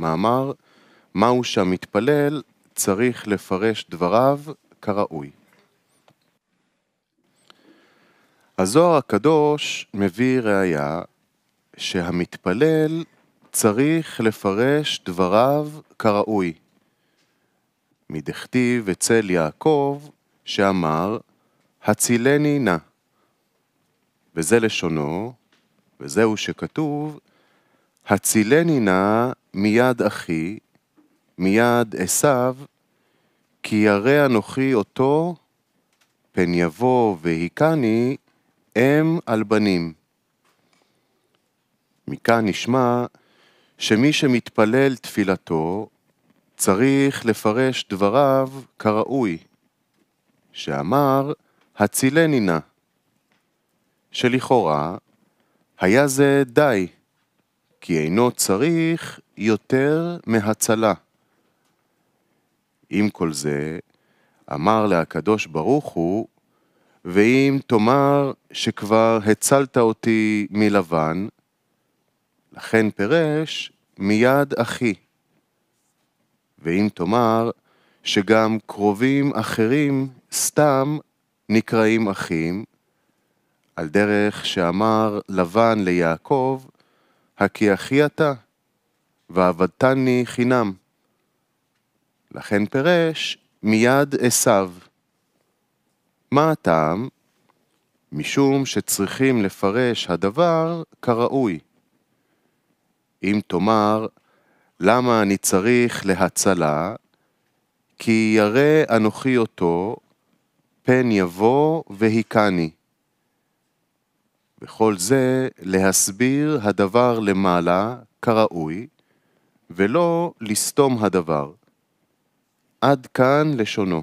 מאמר, מהו שהמתפלל צריך לפרש דבריו כראוי. הזוהר הקדוש מביא ראייה שהמתפלל צריך לפרש דבריו כראוי. מדכתיב אצל יעקב שאמר, הצילני נא. וזה לשונו, וזהו שכתוב, הצילני נא מיד אחי, מיד עשיו, כי ירא אנוכי אותו, פן יבוא והיכני, אם על בנים. מכאן נשמע שמי שמתפלל תפילתו, צריך לפרש דבריו כראוי, שאמר, הצילני נא, שלכאורה היה זה די. כי אינו צריך יותר מהצלה. עם כל זה, אמר לה הקדוש ברוך הוא, ואם תאמר שכבר הצלת אותי מלבן, לכן פירש מיד אחי. ואם תאמר שגם קרובים אחרים סתם נקראים אחים, על דרך שאמר לבן ליעקב, הכי אחי אתה, ועבדתני חינם. לכן פירש מיד עשיו. מה הטעם? משום שצריכים לפרש הדבר כראוי. אם תאמר, למה אני צריך להצלה? כי ירא אנוכי אותו, פן יבוא והיכני. וכל זה להסביר הדבר למעלה כראוי, ולא לסתום הדבר. עד כאן לשונו.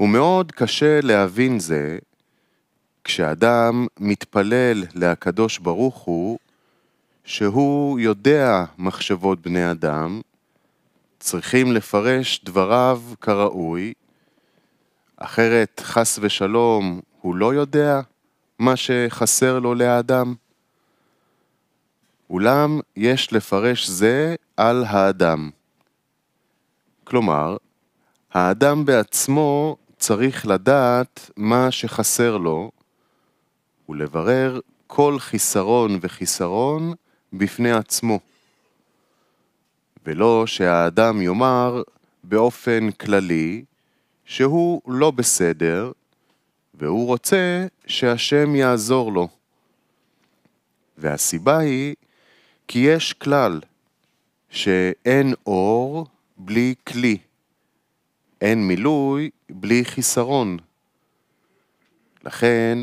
ומאוד קשה להבין זה כשאדם מתפלל להקדוש ברוך הוא, שהוא יודע מחשבות בני אדם, צריכים לפרש דבריו כראוי, אחרת חס ושלום הוא לא יודע, מה שחסר לו לאדם. אולם יש לפרש זה על האדם. כלומר, האדם בעצמו צריך לדעת מה שחסר לו, ולברר כל חיסרון וחיסרון בפני עצמו. ולא שהאדם יאמר באופן כללי שהוא לא בסדר, והוא רוצה שהשם יעזור לו. והסיבה היא כי יש כלל שאין אור בלי כלי, אין מילוי בלי חיסרון. לכן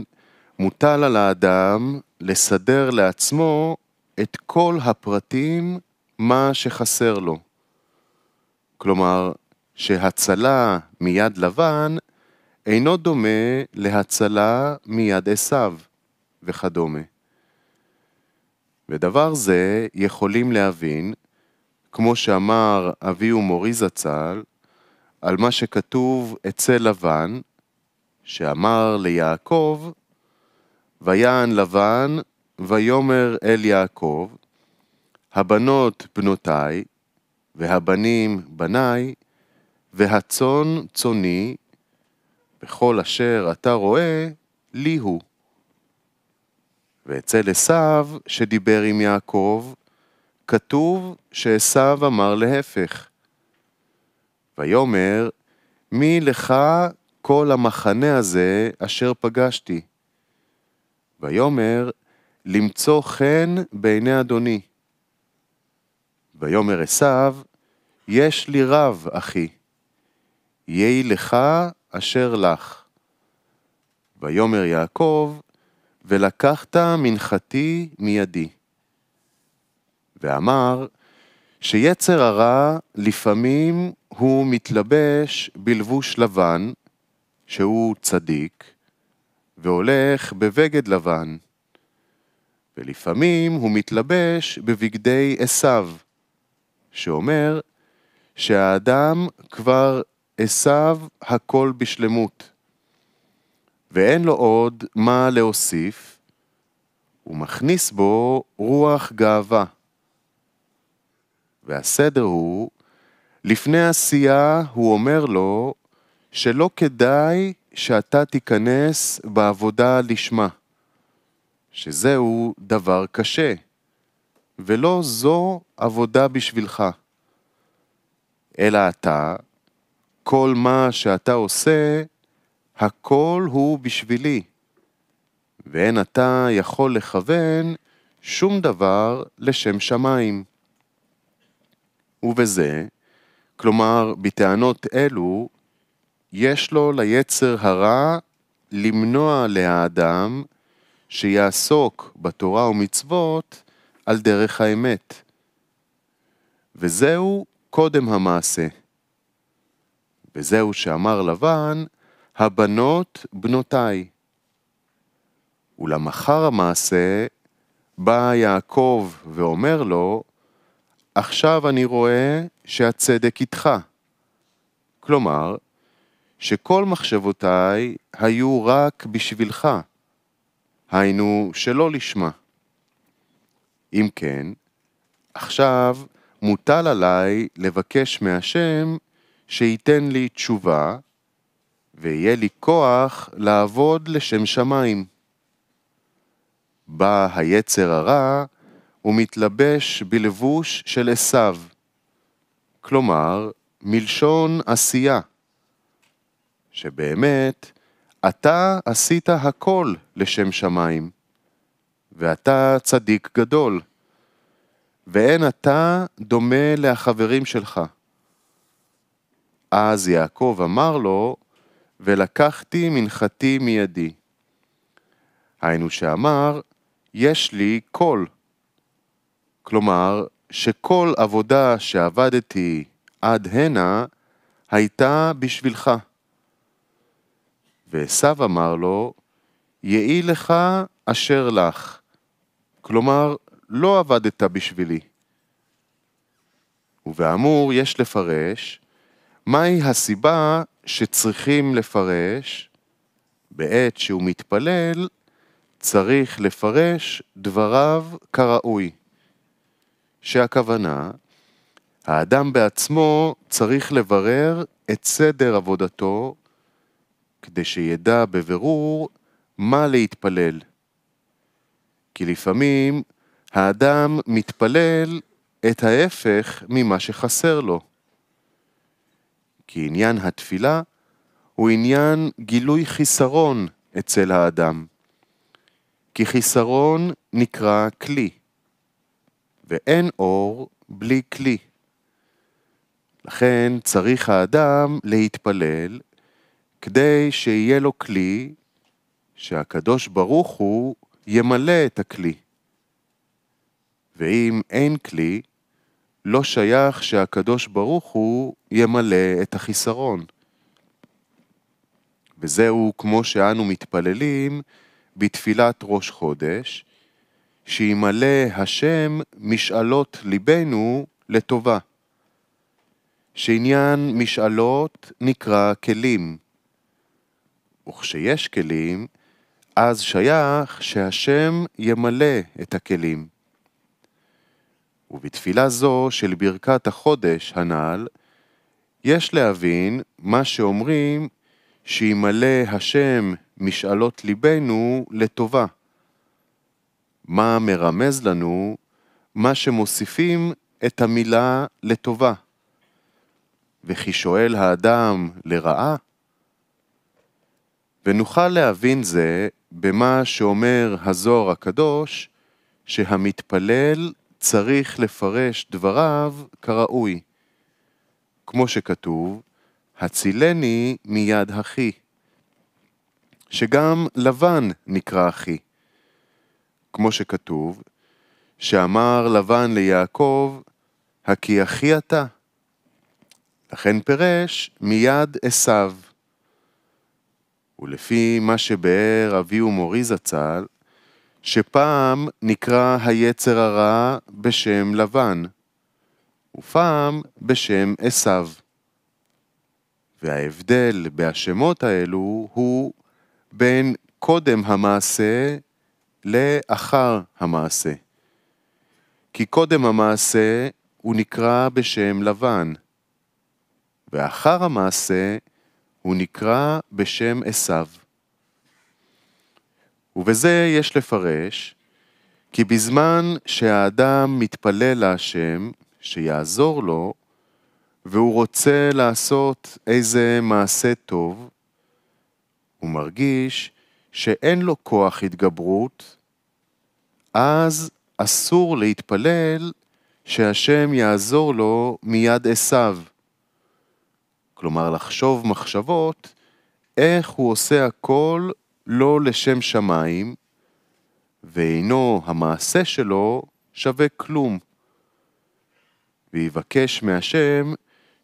מוטל על האדם לסדר לעצמו את כל הפרטים מה שחסר לו. כלומר, שהצלה מיד לבן אינו דומה להצלה מיד עשיו וכדומה. ודבר זה יכולים להבין, כמו שאמר אבי ומורי זצ"ל, על מה שכתוב אצל לבן, שאמר ליעקב, ויען לבן, ויאמר אל יעקב, הבנות בנותיי, והבנים בניי, והצאן צאני, וכל אשר אתה רואה, לי הוא. ואצל עשיו, שדיבר עם יעקב, כתוב שעשיו אמר להפך. ויאמר, מי לך כל המחנה הזה אשר פגשתי? ויאמר, למצוא חן בעיני אדוני. ויאמר עשיו, יש לי רב, אחי, יהי לך אשר לך. ויאמר יעקב, ולקחת מנחתי מידי. ואמר, שיצר הרע לפעמים הוא מתלבש בלבוש לבן, שהוא צדיק, והולך בבגד לבן, ולפעמים הוא מתלבש בבגדי עשיו, שאומר שהאדם כבר עשיו הכל בשלמות. ואין לו עוד מה להוסיף, ומכניס בו רוח גאווה. והסדר הוא, לפני עשייה הוא אומר לו שלא כדאי שאתה תיכנס בעבודה לשמה, שזהו דבר קשה, ולא זו עבודה בשבילך. אלא אתה, כל מה שאתה עושה, הכל הוא בשבילי, ואין אתה יכול לכוון שום דבר לשם שמיים. ובזה, כלומר בטענות אלו, יש לו ליצר הרע למנוע לאדם שיעסוק בתורה ומצוות על דרך האמת. וזהו קודם המעשה. וזהו שאמר לבן, הבנות בנותיי. אולם אחר המעשה, בא יעקב ואומר לו, עכשיו אני רואה שהצדק איתך. כלומר, שכל מחשבותיי היו רק בשבילך, היינו שלא לשמה. אם כן, עכשיו מוטל עליי לבקש מהשם שייתן לי תשובה, ויהיה לי כוח לעבוד לשם שמיים. בא היצר הרע ומתלבש בלבוש של עשיו, כלומר, מלשון עשייה, שבאמת, אתה עשית הכל לשם שמיים, ואתה צדיק גדול, ואין אתה דומה לחברים שלך. אז יעקב אמר לו, ולקחתי מנחתי מידי. היינו שאמר, יש לי קול. כלומר, שכל עבודה שעבדתי עד הנה הייתה בשבילך. ועשו אמר לו, יהי לך אשר לך. כלומר, לא עבדת בשבילי. ובאמור יש לפרש, מהי הסיבה שצריכים לפרש, בעת שהוא מתפלל, צריך לפרש דבריו כראוי. שהכוונה, האדם בעצמו צריך לברר את סדר עבודתו, כדי שידע בבירור מה להתפלל. כי לפעמים האדם מתפלל את ההפך ממה שחסר לו. כי עניין התפילה הוא עניין גילוי חיסרון אצל האדם. כי חיסרון נקרא כלי, ואין אור בלי כלי. לכן צריך האדם להתפלל כדי שיהיה לו כלי שהקדוש ברוך הוא ימלא את הכלי. ואם אין כלי, לא שייך שהקדוש ברוך הוא ימלא את החיסרון. וזהו כמו שאנו מתפללים בתפילת ראש חודש, שימלא השם משאלות ליבנו לטובה. שעניין משאלות נקרא כלים, וכשיש כלים, אז שייך שהשם ימלא את הכלים. ובתפילה זו של ברכת החודש הנ"ל, יש להבין מה שאומרים שימלא השם משאלות ליבנו לטובה. מה מרמז לנו מה שמוסיפים את המילה לטובה. וכי שואל האדם לרעה? ונוכל להבין זה במה שאומר הזוהר הקדוש, שהמתפלל צריך לפרש דבריו כראוי. כמו שכתוב, הצילני מיד אחי, שגם לבן נקרא אחי. כמו שכתוב, שאמר לבן ליעקב, הכי אחי אתה. לכן פירש מיד עשו. ולפי מה שבאר אבי ומורי זצ"ל, שפעם נקרא היצר הרע בשם לבן, ופעם בשם עשיו. וההבדל בהשמות האלו הוא בין קודם המעשה לאחר המעשה. כי קודם המעשה הוא נקרא בשם לבן, ואחר המעשה הוא נקרא בשם עשיו. ובזה יש לפרש, כי בזמן שהאדם מתפלל להשם, שיעזור לו, והוא רוצה לעשות איזה מעשה טוב, הוא מרגיש שאין לו כוח התגברות, אז אסור להתפלל שהשם יעזור לו מיד עשיו. כלומר, לחשוב מחשבות איך הוא עושה הכל לא לשם שמיים, ואינו המעשה שלו שווה כלום. ויבקש מהשם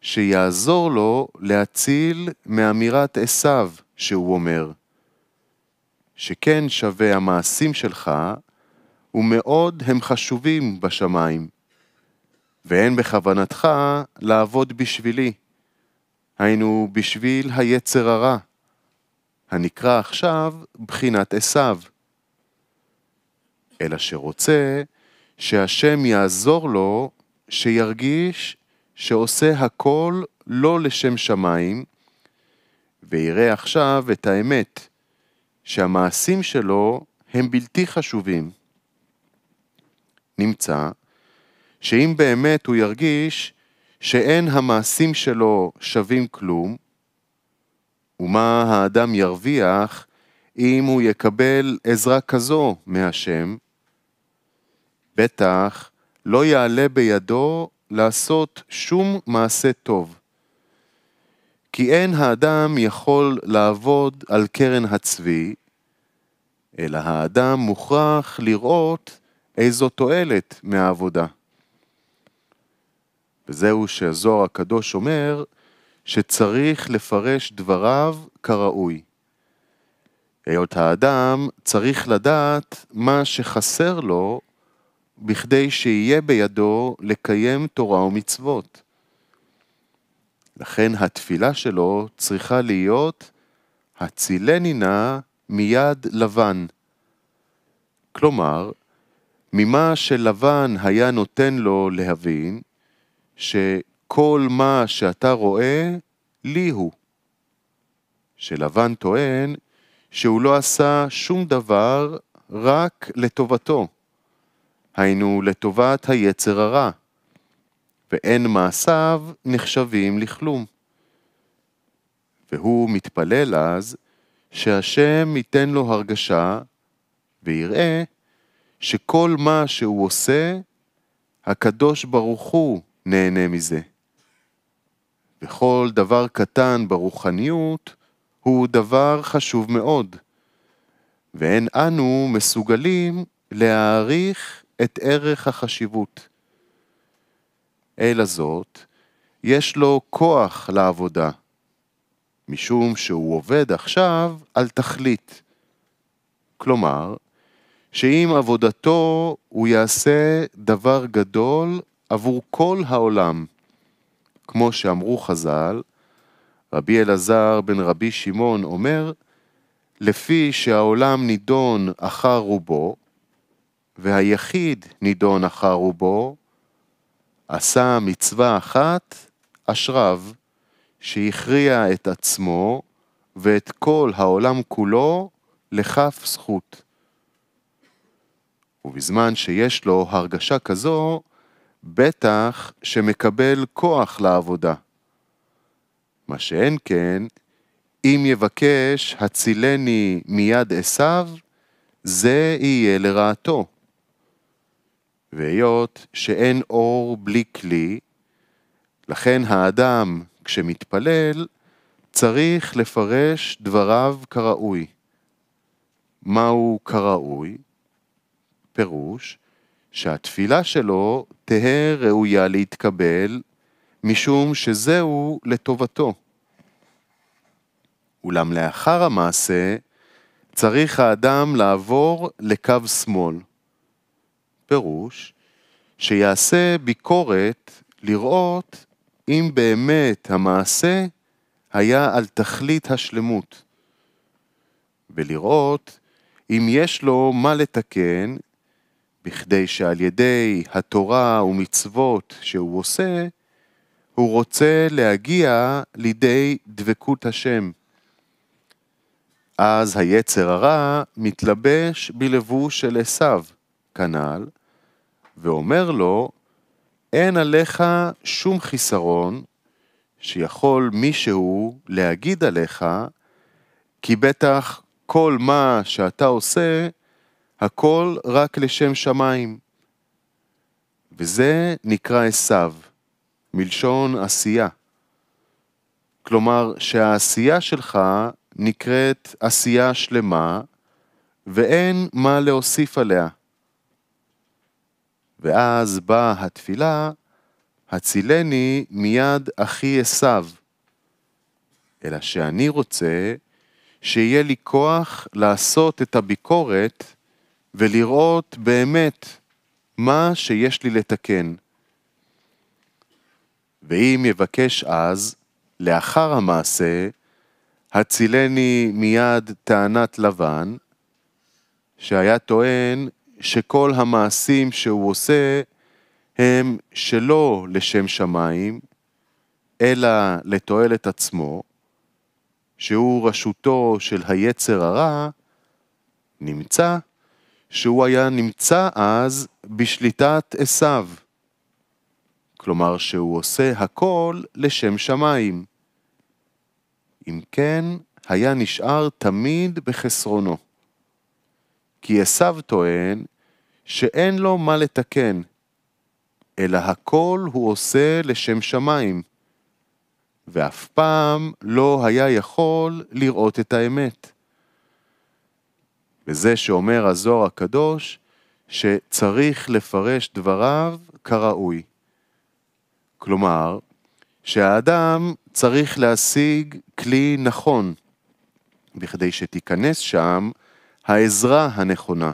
שיעזור לו להציל מאמירת עשיו שהוא אומר, שכן שווה המעשים שלך, ומאוד הם חשובים בשמיים, ואין בכוונתך לעבוד בשבילי, היינו בשביל היצר הרע. הנקרא עכשיו בחינת עשיו. אלא שרוצה שהשם יעזור לו, שירגיש שעושה הכל לא לשם שמיים, ויראה עכשיו את האמת, שהמעשים שלו הם בלתי חשובים. נמצא שאם באמת הוא ירגיש שאין המעשים שלו שווים כלום, ומה האדם ירוויח אם הוא יקבל עזרה כזו מהשם? בטח לא יעלה בידו לעשות שום מעשה טוב. כי אין האדם יכול לעבוד על קרן הצבי, אלא האדם מוכרח לראות איזו תועלת מהעבודה. וזהו שהזוהר הקדוש אומר, שצריך לפרש דבריו כראוי. היות האדם צריך לדעת מה שחסר לו בכדי שיהיה בידו לקיים תורה ומצוות. לכן התפילה שלו צריכה להיות הצילני נא מיד לבן. כלומר, ממה שלבן היה נותן לו להבין, כל מה שאתה רואה, לי הוא. שלבן טוען שהוא לא עשה שום דבר רק לטובתו, היינו לטובת היצר הרע, ואין מעשיו נחשבים לכלום. והוא מתפלל אז שהשם ייתן לו הרגשה ויראה שכל מה שהוא עושה, הקדוש ברוך הוא נהנה מזה. וכל דבר קטן ברוחניות הוא דבר חשוב מאוד, ואין אנו מסוגלים להעריך את ערך החשיבות. אלא זאת, יש לו כוח לעבודה, משום שהוא עובד עכשיו על תכלית. כלומר, שעם עבודתו הוא יעשה דבר גדול עבור כל העולם. כמו שאמרו חז"ל, רבי אלעזר בן רבי שמעון אומר, לפי שהעולם נידון אחר רובו, והיחיד נידון אחר רובו, עשה מצווה אחת, אשריו, שהכריע את עצמו ואת כל העולם כולו לכף זכות. ובזמן שיש לו הרגשה כזו, בטח שמקבל כוח לעבודה. מה שאין כן, אם יבקש הצילני מיד עשיו, זה יהיה לרעתו. והיות שאין אור בלי כלי, לכן האדם, כשמתפלל, צריך לפרש דבריו כראוי. מהו כראוי? פירוש, שהתפילה שלו תהא ראויה להתקבל, משום שזהו לטובתו. אולם לאחר המעשה, צריך האדם לעבור לקו שמאל. פירוש, שיעשה ביקורת לראות אם באמת המעשה היה על תכלית השלמות, ולראות אם יש לו מה לתקן בכדי שעל ידי התורה ומצוות שהוא עושה, הוא רוצה להגיע לידי דבקות השם. אז היצר הרע מתלבש בלבוש של עשיו, כנ"ל, ואומר לו, אין עליך שום חיסרון שיכול מישהו להגיד עליך, כי בטח כל מה שאתה עושה הכל רק לשם שמיים. וזה נקרא עשיו, מלשון עשייה. כלומר, שהעשייה שלך נקראת עשייה שלמה, ואין מה להוסיף עליה. ואז באה התפילה, הצילני מיד אחי עשיו. אלא שאני רוצה שיהיה לי כוח לעשות את הביקורת ולראות באמת מה שיש לי לתקן. ואם יבקש אז, לאחר המעשה, הצילני מיד טענת לבן, שהיה טוען שכל המעשים שהוא עושה הם שלא לשם שמיים, אלא לתועלת עצמו, שהוא רשותו של היצר הרע, נמצא שהוא היה נמצא אז בשליטת עשיו. כלומר שהוא עושה הכל לשם שמיים. אם כן, היה נשאר תמיד בחסרונו. כי עשיו טוען שאין לו מה לתקן, אלא הכל הוא עושה לשם שמיים, ואף פעם לא היה יכול לראות את האמת. וזה שאומר הזוהר הקדוש, שצריך לפרש דבריו כראוי. כלומר, שהאדם צריך להשיג כלי נכון, בכדי שתיכנס שם העזרה הנכונה.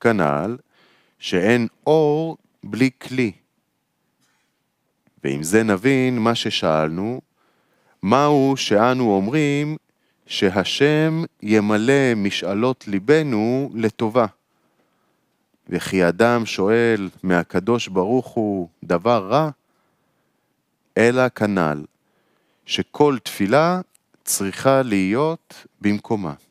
כנ"ל, שאין אור בלי כלי. ועם זה נבין מה ששאלנו, מהו שאנו אומרים שהשם ימלא משאלות ליבנו לטובה. וכי אדם שואל מהקדוש ברוך הוא דבר רע, אלא כנ"ל, שכל תפילה צריכה להיות במקומה.